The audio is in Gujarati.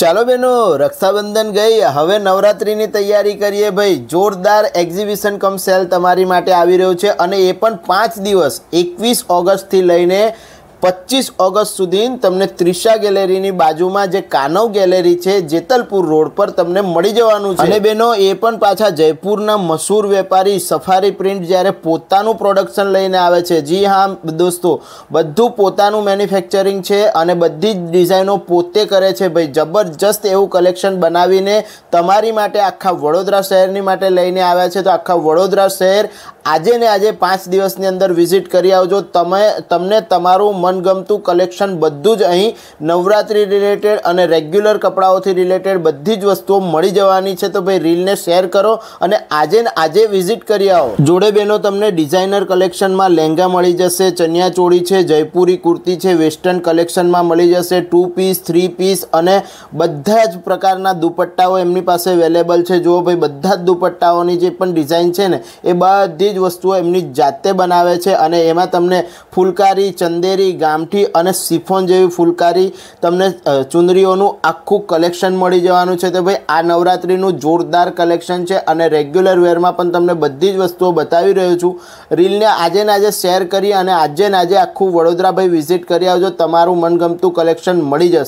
ચાલો બેનો રક્ષાબંધન ગઈ હવે નવરાત્રિની તૈયારી કરીએ ભાઈ જોરદાર એક્ઝિબિશન કમ સેલ તમારી માટે આવી રહ્યું છે અને એ પણ પાંચ દિવસ એકવીસ ઓગસ્ટથી લઈને પચીસ ઓગસ્ટ સુધી તમને ત્રિષા ગેલેરીની બાજુમાં જે કાનવ ગેલેરી છે જેતલપુર રોડ પર તમને મળી જવાનું છે અને બેનો એ પણ પાછા જયપુરના મશહૂર વેપારી સફારી પ્રિન્ટ જ્યારે પોતાનું પ્રોડક્શન લઈને આવે છે જી હા દોસ્તો બધું પોતાનું મેન્યુફેક્ચરિંગ છે અને બધી જ ડિઝાઇનો પોતે કરે છે ભાઈ જબરજસ્ત એવું કલેક્શન બનાવીને તમારી માટે આખા વડોદરા શહેરની માટે લઈને આવ્યા છે તો આખા વડોદરા શહેર આજે ને આજે પાંચ દિવસની અંદર વિઝિટ કરી આવજો તમે તમને તમારું મન મનગમતું કલેક્શન બધું જ અહીં નવરાત્રી રિલેટેડ અને રેગ્યુલર કપડાઓથી રિલેટેડ બધી જ વસ્તુઓ મળી જવાની છે તો ભાઈ રીલને શેર કરો અને આજે ને આજે વિઝિટ કરી આવો જોડે બહેનો તમને ડિઝાઇનર કલેક્શનમાં લહેંગા મળી જશે ચણિયાચોળી છે જયપુરી કુર્તી છે વેસ્ટર્ન કલેક્શનમાં મળી જશે ટુ પીસ થ્રી પીસ અને બધા જ પ્રકારના દુપટ્ટાઓ એમની પાસે અવેલેબલ છે જુઓ ભાઈ બધા જ દુપટ્ટાઓની જે પણ ડિઝાઇન છે ને એ બધી જ વસ્તુઓ એમની જાતે બનાવે છે અને એમાં તમને ફૂલકારી ચંદેરી ગામઠી અને સિફોન જેવી ફૂલકારી તમને ચુંદરીઓનું આખું કલેક્શન મળી જવાનું છે તો ભાઈ આ નવરાત્રિનું જોરદાર કલેક્શન છે અને રેગ્યુલર વેરમાં પણ તમને બધી જ વસ્તુઓ બતાવી રહ્યો છું રીલને આજે ને આજે શેર કરી અને આજે ને આજે આખું વડોદરા ભાઈ વિઝિટ કરી આવજો તમારું મનગમતું કલેક્શન મળી જશે